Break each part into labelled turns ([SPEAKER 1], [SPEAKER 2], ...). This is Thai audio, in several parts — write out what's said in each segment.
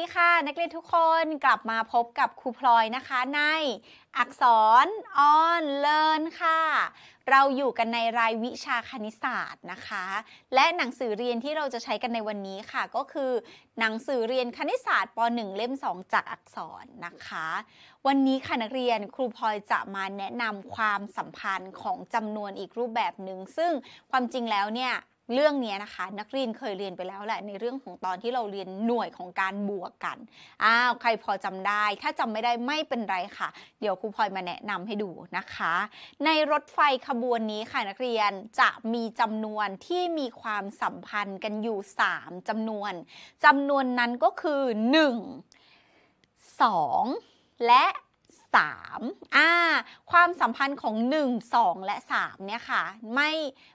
[SPEAKER 1] ดีค่ะ นักเรียนทุกคนกลับมาพบกับครูพลอยนะคะในอักษรออนเลิร์นค่ะ เราอยู่กันในรายวิชาคณิตศาสตร์นะคะ และหนังสือเรียนที่เราจะใช้กันในวันนี้ค่ะก็คือ หนังสือเรียนคณิตศาสตร์ป .1 เล่ม 2 จาก อักษรนะคะ วันนี้ค่ะ นักเรียนครูพลอยจะมาแนะนำความสัมพันธ์ของจำนวนอีกรูปแบบหนึ่งซึ่งความจริงแล้วเนี่ยเรื่องนี้นะคะ นักเรียนเคยเรียนไปแล้วแหละในเรื่องของตอนที่เราเรียนหน่วยของการบวกกัน อ้าว ใครพอจำได้ ถ้าจำไม่ได้ไม่เป็นไรค่ะ เดี๋ยวครูพลอยมาแนะนำให้ดูนะคะ ในรถไฟขบวนนี้ค่ะนักเรียนจะมีจำนวนที่มีความสัมพันธ์กันอยู่ 3 จำนวน จำนวนนั้นก็คือ 1 2 และ3อ่า ความสัมพันธ์ของ 1 2 และ 3 เนี่ยค่ะไม่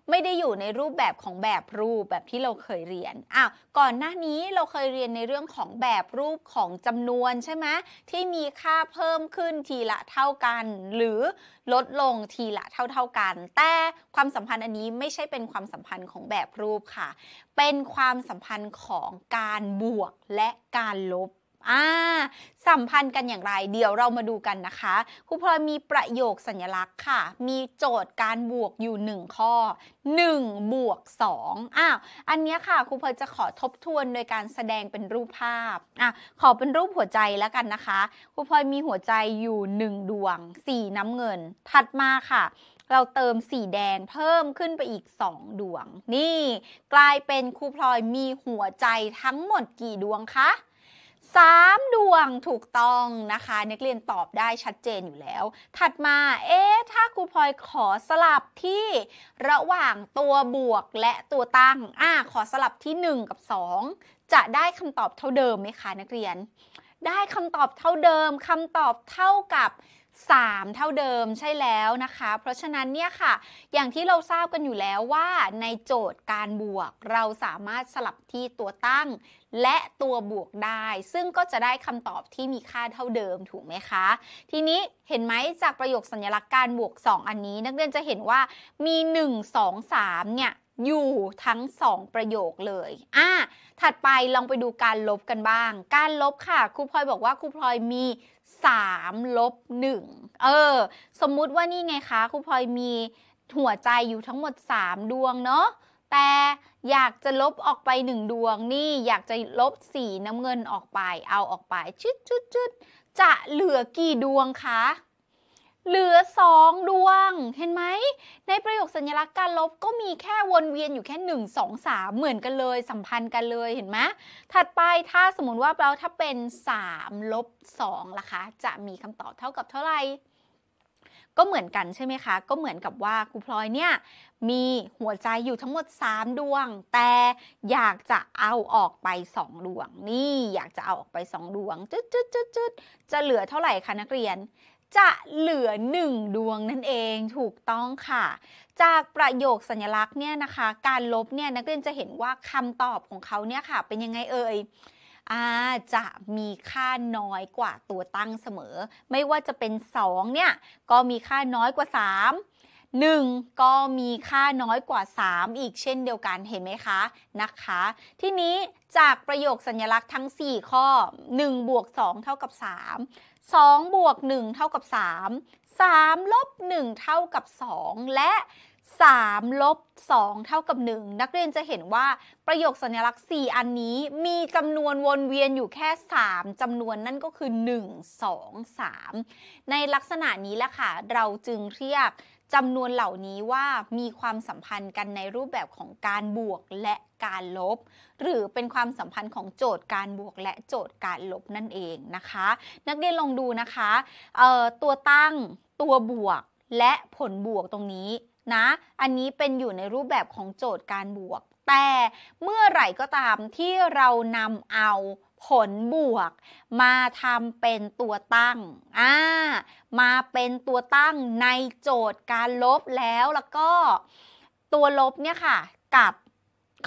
[SPEAKER 1] ไม่ได้อยู่ในรูปแบบของแบบรูปแบบที่เราเคยเรียน อ้าว ก่อนหน้านี้เราเคยเรียนในเรื่องของแบบรูปของจำนวนใช่ไหมที่มีค่าเพิ่มขึ้นทีละเท่ากัน หรือลดลงทีละเท่าเท่ากันแต่ความสัมพันธ์อันนี้ไม่ใช่เป็นความสัมพันธ์ของแบบรูปค่ะ เป็นความสัมพันธ์ของการบวกและการลบอ่า สัมพันธ์กันอย่างไร เดี๋ยวเรามาดูกันนะคะ ครูพลอยมีประโยคสัญลักษณ์ค่ะ มีโจทย์การบวกอยู่ 1 ข้อ1บวก2อ้าว อันนี้ค่ะ ครูพลอยจะขอทบทวน โดยการแสดงเป็นรูปภาพ อ่ะขอเป็นรูปหัวใจแล้วกันนะคะ ครูพลอยมีหัวใจอยู่ 1 ดวง สีน้ำเงิน ถัดมาค่ะ เราเติมสีแดงเพิ่มขึ้นไปอีก2ดวง นี่ กลายเป็นครูพลอยมีหัวใจทั้งหมดกี่ดวงคะสามดวงถูกต้องนะคะนักเรียนตอบได้ชัดเจนอยู่แล้ว ถัดมาเอ๊ะถ้าครูพลอยขอสลับที่ระหว่างตัวบวกและตัวตั้งอ่าขอสลับที่ 1 กับ 2 จะได้คำตอบเท่าเดิมไหมคะนักเรียน ได้คำตอบเท่าเดิมคำตอบเท่ากับ 3 เท่าเดิมใช่แล้วนะคะ เพราะฉะนั้นเนี่ยค่ะ อย่างที่เราทราบกันอยู่แล้วว่า ในโจทย์การบวกเราสามารถสลับที่ตัวตั้งและตัวบวกได้ซึ่งก็จะได้คำตอบที่มีค่าเท่าเดิมถูกไหมคะ ทีนี้เห็นไหมจากประโยคสัญลักษณ์การบวก 2 อันนี้ นักเรียนจะเห็นว่ามี 1 2 3เนี่ย อยู่ทั้ง2ประโยคเลยอ่ะถัดไปลองไปดูการลบกันบ้าง การลบค่ะครูพลอยบอกว่าครูพลอยมี3ลบ1เออ สมมุติว่านี่ไงคะครูพลอยมีหัวใจอยู่ทั้งหมด 3 ดวงเนาะแต่อยากจะลบออกไปหนึ่งดวงนี่อยากจะลบสีน้ำเงินออกไป เอาออกไปชุดชุดชุดจะเหลือกี่ดวงคะเหลือสองดวง เห็นไหม ในประโยคสัญลักษณ์การลบก็มีแค่วนเวียนอยู่แค่หนึ่งสองสามเหมือนกันเลยสัมพันธ์กันเลยเห็นไหมถัดไปถ้าสมมติว่าเราถ้าเป็นสามลบสองล่ะคะ จะมีคำตอบเท่ากับเท่าไหร่ก็เหมือนกันใช่ไหมคะ ก็เหมือนกับว่าครูพลอยเนี่ยมีหัวใจอยู่ทั้งหมด 3 ดวง แต่อยากจะเอาออกไป 2 ดวง นี่อยากจะเอาออกไป 2 ดวงจุดจุดจุดจะเหลือเท่าไหร่คะ นักเรียน จะเหลือ 1 ดวงนั่นเองถูกต้องค่ะ จากประโยคสัญลักษณ์เนี่ยนะคะ การลบเนี่ยนักเรียนจะเห็นว่าคำตอบของเขาเนี่ยค่ะ เป็นยังไงเอ่ยอาจะมีค่าน้อยกว่าตัวตั้งเสมอ ไม่ว่าจะเป็น2เนี่ยก็มีค่าน้อยกว่า 3 1 ก็มีค่าน้อยกว่า 3 อีกเช่นเดียวกันเห็นไหมคะนะคะทีนี้จากประโยคสัญลักษณ์ทั้ง 4 ข้อ 1 บวก 2 เท่ากับ 3 2 บวก 1 เท่ากับ 3 3 ลบ 1 เท่ากับ 2 และ3ลบ2เท่ากับ1นักเรียนจะเห็นว่าประโยคสัญลักษณ์4อันนี้มีจำนวนวนเวียนอยู่แค่ 3จำนวนนั่นก็คือ 1 2 3 ในลักษณะนี้แหละค่ะเราจึงเรียกจำนวนเหล่านี้ว่ามีความสัมพันธ์กันในรูปแบบของการบวกและการลบ หรือเป็นความสัมพันธ์ของโจทย์การบวกและโจทย์การลบนั่นเองนะคะ นักเรียนลองดูนะคะตัวตั้งตัวบวกและผลบวกตรงนี้นะอันนี้เป็นอยู่ในรูปแบบของโจทย์การบวก แต่เมื่อไหร่ก็ตามที่เรานำเอาผลบวก มาทำเป็นตัวตั้งอ่ามาเป็นตัวตั้งในโจทย์การลบแล้วแล้วก็ตัวลบเนี่ยค่ะ กับ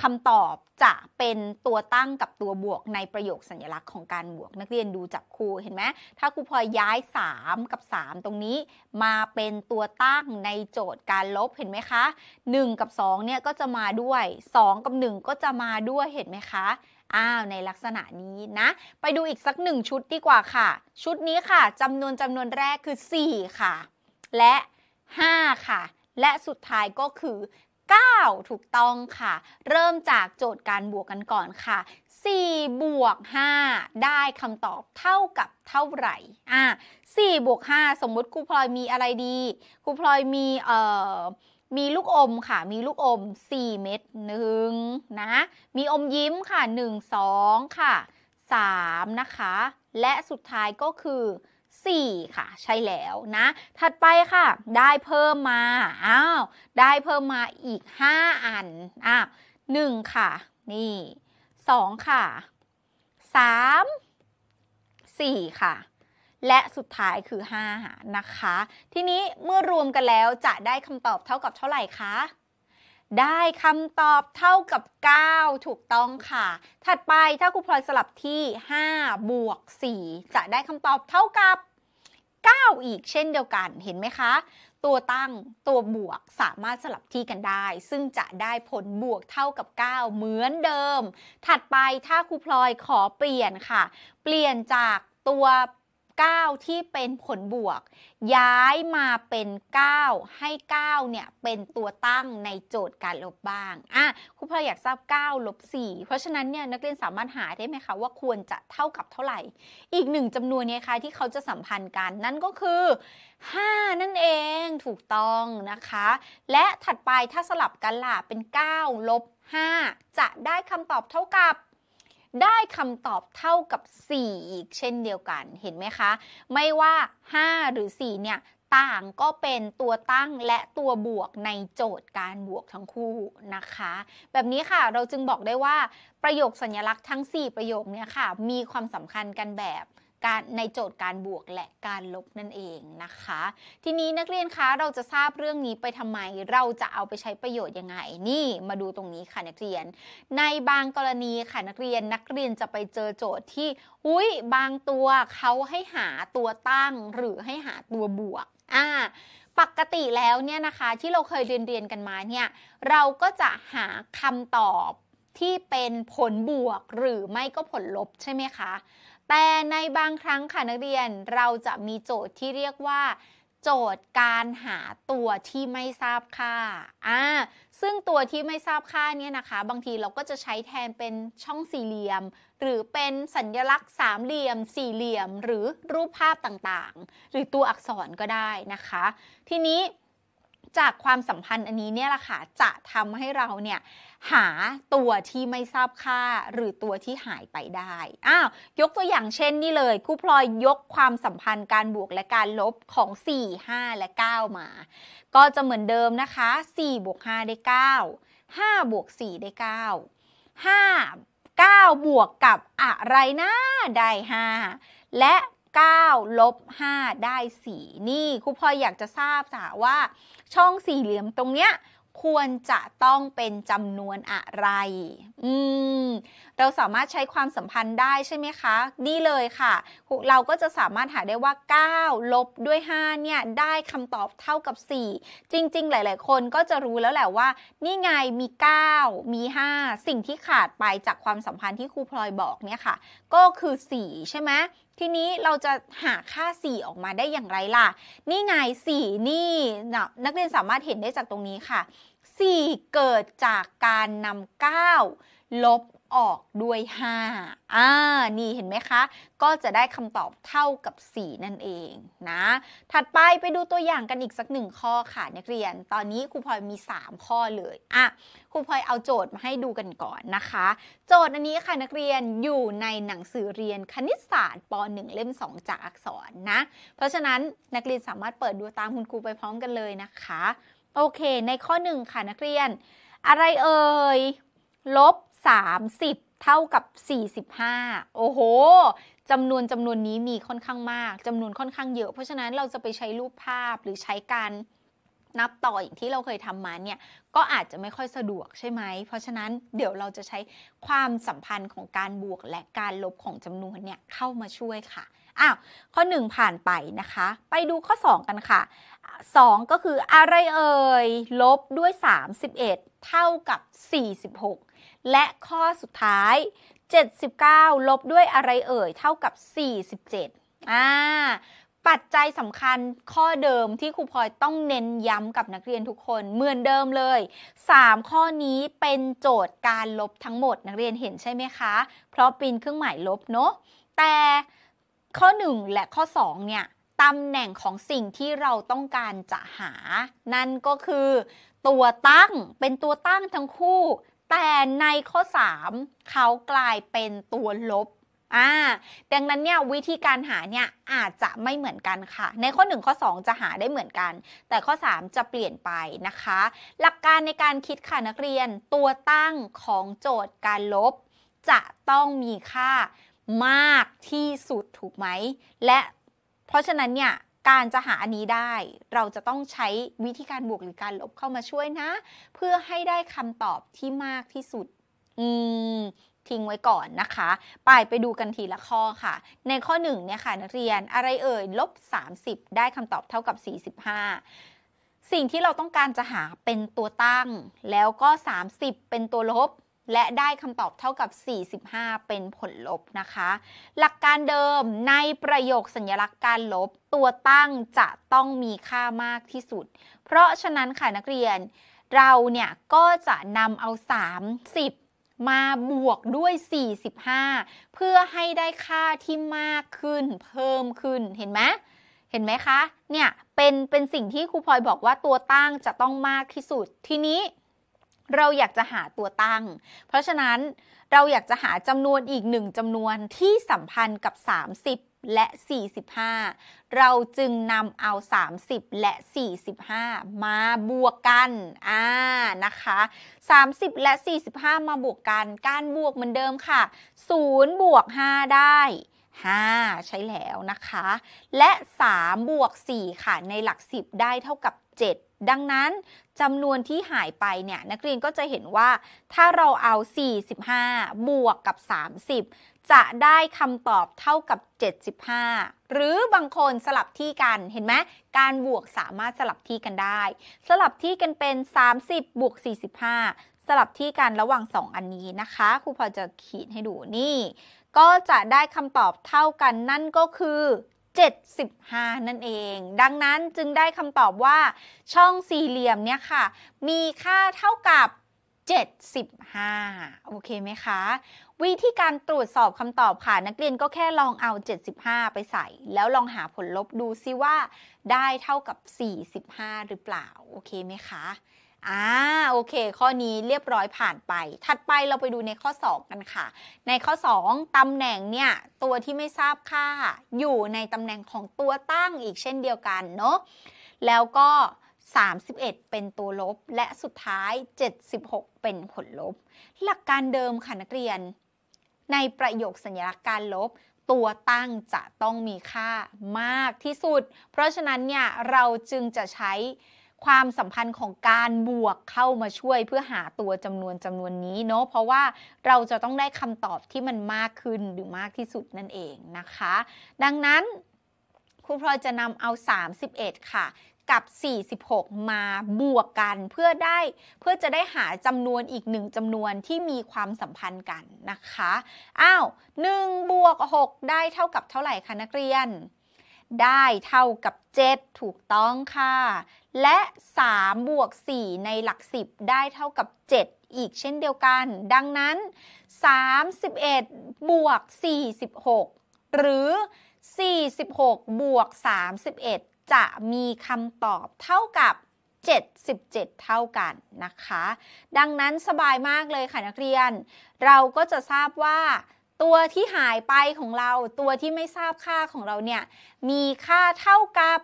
[SPEAKER 1] คำตอบจะเป็นตัวตั้งกับตัวบวกในประโยคสัญลักษณ์ของการบวก นักเรียนดูจับครูเห็นไหมถ้าครูพลอยย้าย 3 กับ 3 ตรงนี้มาเป็นตัวตั้งในโจทย์การลบเห็นไหมคะ1กับ2เนี่ยก็จะมาด้วย 2 กับ 1 ก็จะมาด้วยเห็นไหมคะอ้าวในลักษณะนี้นะไปดูอีกสักหนึ่งชุดดีกว่าค่ะ ชุดนี้ค่ะจำนวนจำนวนแรกคือ4ค่ะและ5ค่ะและสุดท้ายก็คือ9ถูกต้องค่ะ เริ่มจากโจทย์การบวกกันก่อนค่ะ 4 บวก 5 ได้คำตอบเท่ากับเท่าไหร่ อ่ะ4บวก 5 สมมติครูพลอยมีอะไรดีครูพลอยมีเอ่อมีลูกอมค่ะมีลูกอม 4 เม็ดหนึ่งนะ มีอมยิ้มค่ะ 1 2 ค่ะ 3 นะคะ และสุดท้ายก็คือ4 ค่ะใช่แล้วนะ ถัดไปค่ะ ได้เพิ่มมาอ้าวได้เพิ่มมาอีก 5 อันอ้าวหนึ่งค่ะ นี่สองค่ะสามสี่ค่ะ และสุดท้ายคือ5นะคะ ทีนี้เมื่อรวมกันแล้วจะได้คำตอบเท่ากับเท่าไหร่คะได้คำตอบเท่ากับ 9 ถูกต้องค่ะ ถัดไปถ้าครูพลอยสลับที่ 5 บวก 4 จะได้คำตอบเท่ากับ 9 อีกเช่นเดียวกัน เห็นไหมคะ ตัวตั้ง ตัวบวกสามารถสลับที่กันได้ ซึ่งจะได้ผลบวกเท่ากับ 9 เหมือนเดิม ถัดไปถ้าครูพลอยขอเปลี่ยนค่ะ เปลี่ยนจากตัว9ที่เป็นผลบวกย้ายมาเป็น9ให้9เนี่ยเป็นตัวตั้งในโจทย์การลบบ้าง อ่ะครูพลอยอยากทราบ9ลบ4เพราะฉะนั้นเนี่ยนักเรียนสามารถหาได้ไหมคะว่าควรจะเท่ากับเท่าไหร่ อีกหนึ่งจำนวนเนี่ยคะที่เขาจะสัมพันธ์กันนั่นก็คือ 5 นั่นเองถูกต้องนะคะ และถัดไปถ้าสลับกันล่ะเป็น9ลบ5จะได้คำตอบเท่ากับได้คำตอบเท่ากับ 4 อีกเช่นเดียวกัน เห็นไหมคะ ไม่ว่า 5 หรือ 4 เนี่ย ต่างก็เป็นตัวตั้งและตัวบวกในโจทย์การบวกทั้งคู่นะคะ แบบนี้ค่ะเราจึงบอกได้ว่าประโยคสัญลักษณ์ทั้ง 4 ประโยคเนี่ยค่ะ มีความสำคัญกันแบบการในโจทย์การบวกและการลบนั่นเองนะคะ ทีนี้นักเรียนคะเราจะทราบเรื่องนี้ไปทำไม เราจะเอาไปใช้ประโยชน์ยังไง นี่ มาดูตรงนี้ค่ะ นักเรียน ในบางกรณีค่ะนักเรียนนักเรียนจะไปเจอโจทย์ที่ อุ้ยบางตัวเขาให้หาตัวตั้งหรือให้หาตัวบวกอ่าปกติแล้วเนี่ยนะคะ ที่เราเคยเรียนเรียนกันมาเนี่ยเราก็จะหาคำตอบที่เป็นผลบวกหรือไม่ก็ผลลบใช่ไหมคะแต่ในบางครั้งค่ะนักเรียนเราจะมีโจทย์ที่เรียกว่าโจทย์การหาตัวที่ไม่ทราบค่าอ่าซึ่งตัวที่ไม่ทราบค่าเนี่ยนะคะ บางทีเราก็จะใช้แทนเป็นช่องสี่เหลี่ยม หรือเป็นสัญญลักษณ์สามเหลี่ยม สี่เหลี่ยมหรือรูปภาพต่างๆ หรือตัวอักษรก็ได้นะคะ ทีนี้จากความสัมพันธ์อันนี้เนี่ยแหละค่ะ จะทำให้เราเนี่ยหาตัวที่ไม่ทราบค่าหรือตัวที่หายไปได้ อ้าว ยกตัวอย่างเช่นนี่เลยครูพลอยยกความสัมพันธ์การบวกและการลบของ 4 5 และ 9 มา ก็จะเหมือนเดิมนะคะ 4 บวก 5 ได้ 9 5 บวก 4 ได้ 9 5 9 บวกกับอะไรนะ ได้5และ 9 ลบ 5 ได้ 4 นี่ครูพลอยอยากจะทราบจ้ะว่า ช่องสี่เหลี่ยมตรงเนี้ยควรจะต้องเป็นจำนวนอะไร อืมเราสามารถใช้ความสัมพันธ์ได้ ใช่ ไหมคะ นี่เลยค่ะ เราก็จะสามารถหาได้ว่า 9 ลบด้วย5เนี่ยได้คำตอบเท่ากับ 4 จริงๆ หลาย ๆ คนก็จะรู้แล้วแหละว่า นี่ไงมี 9 มี 5 สิ่งที่ขาดไปจากความสัมพันธ์ที่ครูพลอยบอกเนี่ยค่ะ ก็คือ 4 ใช่ไหมทีนี้เราจะหาค่า 4 ออกมาได้อย่างไรล่ะ นี่ไง4นี่นนักเรียนสามารถเห็นได้จากตรงนี้ค่ะ 4 เกิดจากการนำ9ลบออกด้วย 5 อ่า นี่เห็นไหมคะ ก็จะได้คำตอบเท่ากับ 4 นั่นเอง นะ ถัดไปไปดูตัวอย่างกันอีกสักหนึ่งข้อค่ะ นักเรียน ตอนนี้ครูพลอยมี 3 ข้อเลย อ่ะ ครูพลอยเอาโจทย์มาให้ดูกันก่อนนะคะ โจทย์อันนี้ค่ะ นักเรียนอยู่ในหนังสือเรียนคณิตศาสตร์ป .1 เล่ม 2 จากอักษรนะ เพราะฉะนั้นนักเรียนสามารถเปิดดูตามคุณครูไปพร้อมกันเลยนะคะ โอเคในข้อหนึ่งค่ะนักเรียนอะไรเอ่ยลบ30 เท่ากับ 45โอ้โหจำนวนจำนวนนี้มีค่อนข้างมากจำนวนค่อนข้างเยอะ เพราะฉะนั้นเราจะไปใช้รูปภาพหรือใช้การนับต่ออย่างที่เราเคยทำมาเนี่ย ก็อาจจะไม่ค่อยสะดวกใช่ไหม เพราะฉะนั้นเดี๋ยวเราจะใช้ความสัมพันธ์ของการบวกและการลบของจำนวนเนี่ยเข้ามาช่วยค่ะ อ้าว ข้อ1ผ่านไปนะคะ ไปดูข้อ 2 กันค่ะ 2 ก็คืออะไรเอ่ย ลบด้วย 31 เท่ากับ 46และข้อสุดท้าย 79 ลบด้วยอะไรเอ่ย เท่ากับ 47 อ่า ปัจจัยสำคัญข้อเดิมที่ครูพลอยต้องเน้นย้ำกับนักเรียนทุกคนเหมือนเดิมเลย 3 ข้อนี้เป็นโจทย์การลบทั้งหมดนักเรียนเห็นใช่ไหมคะ เพราะปีนเครื่องหมายลบเนาะ แต่ข้อ 1 และข้อ 2 เนี่ยตำแหน่งของสิ่งที่เราต้องการจะหา นั่นก็คือ ตัวตั้งเป็นตัวตั้งทั้งคู่แต่ในข้อ 3 เขากลายเป็นตัวลบ อ่า ดังนั้นเนี่ยวิธีการหาเนี่ยอาจจะไม่เหมือนกันค่ะ ในข้อ 1 ข้อ 2 จะหาได้เหมือนกัน แต่ข้อ 3 จะเปลี่ยนไปนะคะ หลักการในการคิดค่ะ นักเรียน ตัวตั้งของโจทย์การลบ จะต้องมีค่ามากที่สุดถูกไหมและเพราะฉะนั้นเนี่ยการจะหาอันนี้ได้เราจะต้องใช้วิธีการบวกหรือการลบเข้ามาช่วยนะ เพื่อให้ได้คำตอบที่มากที่สุด อืม ทิ้งไว้ก่อนนะคะไปไปดูกันทีละข้อค่ะ ในข้อ 1เนี่ยค่ะนักเรียนอะไรเอ่ย ลบ 30 ได้คำตอบเท่ากับ 45 สิ่งที่เราต้องการจะหาเป็นตัวตั้งแล้วก็ 30 เป็นตัวลบและได้คำตอบเท่ากับ 45 เป็นผลลบนะคะ หลักการเดิมในประโยคสัญลักษณ์การลบตัวตั้งจะต้องมีค่ามากที่สุด เพราะฉะนั้นค่ะนักเรียน เราเนี่ยก็จะนำเอา 30 มาบวกด้วย 45 เพื่อให้ได้ค่าที่มากขึ้นเพิ่มขึ้นเห็นไหมเห็นไหมคะ เนี่ยเป็นเป็นสิ่งที่ครูพลอยบอกว่าตัวตั้งจะต้องมากที่สุดทีนี้เราอยากจะหาตัวตั้ง เพราะฉะนั้นเราอยากจะหาจำนวนอีกหนึ่งจำนวนที่สัมพันธ์กับ 30 และ 45 เราจึงนำเอา 30 และ 45 มาบวกกัน อ่า นะคะ 30 และ 45 มาบวกกัน การบวกเหมือนเดิมค่ะ 0 บวก 5 ได้ 5 ใช้แล้วนะคะ และ 3 บวก4ค่ะ ในหลัก 10 ได้เท่ากับ 7ดังนั้นจำนวนที่หายไปเนี่ยนักเรียนก็จะเห็นว่า ถ้าเราเอา 45 บวกกับ 30 จะได้คำตอบเท่ากับ 75 หรือบางคนสลับที่กันเห็นไหมการบวกสามารถสลับที่กันได้ สลับที่กันเป็น 30 บวก 45 สลับที่กันระหว่าง 2 อันนี้นะคะครูพอจะขีดให้ดูนี่ ก็จะได้คำตอบเท่ากันนั่นก็คือ75 นั่นเอง ดังนั้นจึงได้คำตอบว่าช่องสี่เหลี่ยมเนี่ยค่ะ มีค่าเท่ากับ 75 โอเคไหมคะ วิธีการตรวจสอบคำตอบค่ะนักเรียนก็แค่ลองเอา 75 ไปใส่ แล้วลองหาผลลบดูซิว่าได้เท่ากับ 45 หรือเปล่าโอเคไหมคะอ่าโอเค ข้อนี้เรียบร้อยผ่านไป ถัดไปเราไปดูในข้อ 2 กันค่ะ ในข้อ 2 ตำแหน่งเนี่ยตัวที่ไม่ทราบค่าอยู่ในตำแหน่งของตัวตั้งอีกเช่นเดียวกันเนาะแล้วก็ 31 เป็นตัวลบและสุดท้าย 76 เป็นผลลบ หลักการเดิมค่ะ นักเรียน ในประโยคสัญลักษณ์การลบ ตัวตั้งจะต้องมีค่ามากที่สุด เพราะฉะนั้นเนี่ยเราจึงจะใช้ความสัมพันธ์ของการบวกเข้ามาช่วยเพื่อหาตัวจำนวนจำนวนนี้เนาะเพราะว่าเราจะต้องได้คำตอบที่มันมากขึ้นหรือมากที่สุดนั่นเองนะคะ ดังนั้น ครูพลอยจะนำเอา 31 ค่ะ กับ 46 มาบวกกันเพื่อได้เพื่อจะได้หาจำนวนอีกหนึ่งจำนวนที่มีความสัมพันธ์กันนะคะอ้าว1บวก6ได้เท่ากับเท่าไหร่คะนักเรียนได้เท่ากับ 7 ถูกต้องค่ะ และ 3 บวก 4 ในหลัก 10 ได้เท่ากับ 7 อีกเช่นเดียวกัน ดังนั้น 31บวก 46 หรือ 46บวก31 จะมีคำตอบเท่ากับ 77 เท่ากันนะคะ ดังนั้นสบายมากเลยค่ะนักเรียน เราก็จะทราบว่าตัวที่หายไปของเรา ตัวที่ไม่ทราบค่าของเราเนี่ย มีค่าเท่ากับ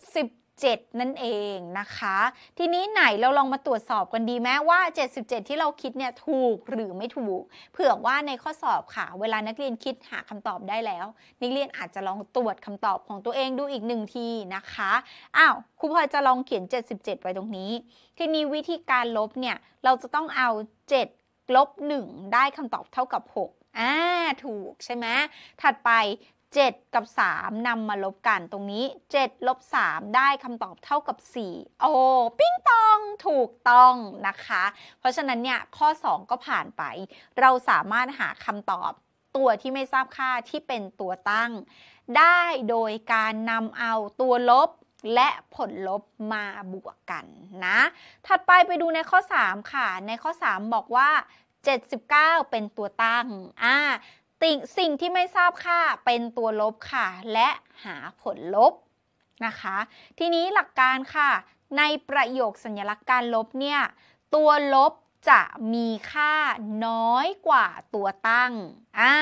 [SPEAKER 1] 77 นั่นเองนะคะ ทีนี้ไหนเราลองมาตรวจสอบกันดีไหมว่า 77 ที่เราคิดเนี่ย ถูกหรือไม่ถูก เผื่อว่าในข้อสอบค่ะ เวลานักเรียนคิดหาคำตอบได้แล้ว นักเรียนอาจจะลองตรวจคำตอบของตัวเองดูอีกหนึ่งทีนะคะ อ้าวครูพลอจะลองเขียน 77 ไว้ตรงนี้ ทีนี้วิธีการลบเนี่ยเราจะต้องเอา7ลบ1ได้คำตอบเท่ากับ 6อ่า ถูกใช่ไหมถัดไป 7 กับ 3 นำมาลบกันตรงนี้7ลบ3ได้คำตอบเท่ากับ 4 โอ้ปิ้งตองถูกต้องนะคะ เพราะฉะนั้นเนี่ยข้อ 2 ก็ผ่านไป เราสามารถหาคำตอบตัวที่ไม่ทราบค่าที่เป็นตัวตั้ง ได้โดยการนำเอาตัวลบ และผลลบมาบวกกันนะ ถัดไปไปดูในข้อ 3 ค่ะ ในข้อ 3 บอกว่า79 เป็นตัวตั้ง อ่าติสิ่งที่ไม่ทราบค่าเป็นตัวลบค่ะ และหาผลลบ นะคะ ทีนี้หลักการค่ะ ในประโยคสัญลักษณ์การลบเนี่ย ตัวลบจะมีค่าน้อยกว่าตัวตั้งอ่า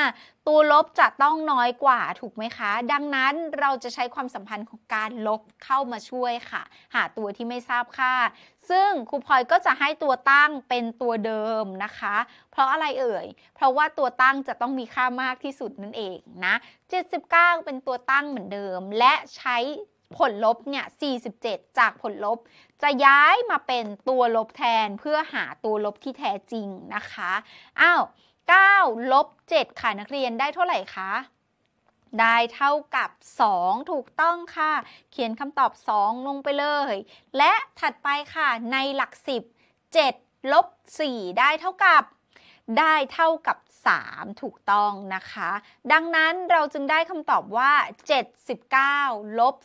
[SPEAKER 1] ตัวลบจะต้องน้อยกว่าถูกไหมคะ ดังนั้นเราจะใช้ความสัมพันธ์ของการลบเข้ามาช่วยค่ะ หาตัวที่ไม่ทราบค่า ซึ่งครูพลอยก็จะให้ตัวตั้งเป็นตัวเดิมนะคะ เพราะอะไรเอ่ย เพราะว่าตัวตั้งจะต้องมีค่ามากที่สุดนั่นเองนะ 79 เป็นตัวตั้งเหมือนเดิม และใช้ผลลบเนี่ย 47 จากผลลบ จะย้ายมาเป็นตัวลบแทนเพื่อหาตัวลบที่แท้จริงนะคะ อ้าว9ลบ7ค่ะนักเรียนได้เท่าไหร่คะ ได้เท่ากับ 2 ถูกต้องค่ะ เขียนคำตอบ 2 ลงไปเลย และถัดไปค่ะในหลัก 10 7 ลบ 4 ได้เท่ากับ ได้เท่ากับ3 ถูกต้องนะคะ ดังนั้นเราจึงได้คำตอบว่า 79ลบ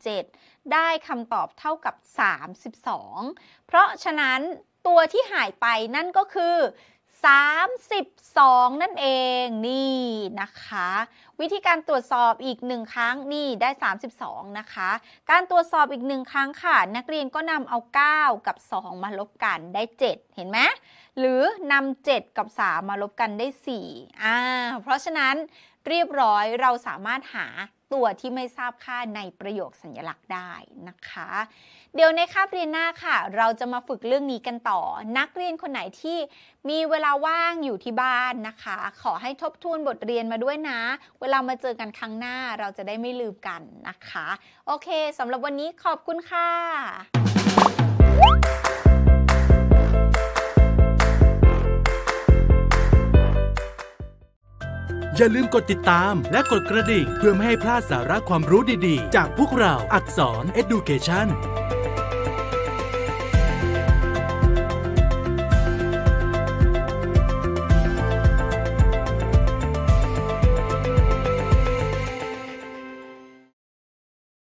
[SPEAKER 1] 47 ได้คำตอบเท่ากับ 32 เพราะฉะนั้นตัวที่หายไปนั่นก็คือ32 นั่นเองนี่นะคะ วิธีการตรวจสอบอีกหนึ่งครั้งนี่ได้ 32 นะคะ การตรวจสอบอีกหนึ่งครั้งค่ะนักเรียนก็นำเอา 9 กับ 2 มาลบกันได้ 7 เห็นไหมหรือนำ7กับ 3 มาลบกันได้4อ่าเพราะฉะนั้นเรียบร้อยเราสามารถหาตัวที่ไม่ทราบค่าในประโยคสัญลักษณ์ได้นะคะเดี๋ยวในคาบเรียนหน้าค่ะ เราจะมาฝึกเรื่องนี้กันต่อ นักเรียนคนไหนที่มีเวลาว่างอยู่ที่บ้านนะคะ ขอให้ทบทวนบทเรียนมาด้วยนะ เวลามาเจอกันครั้งหน้าเราจะได้ไม่ลืมกันนะคะ โอเคสำหรับวันนี้ขอบคุณค่ะ อย่าลืมกดติดตามและกดกระดิ่ง เพื่อไม่ให้พลาดสาระความรู้ดีๆ จากพวกเราอักษร Education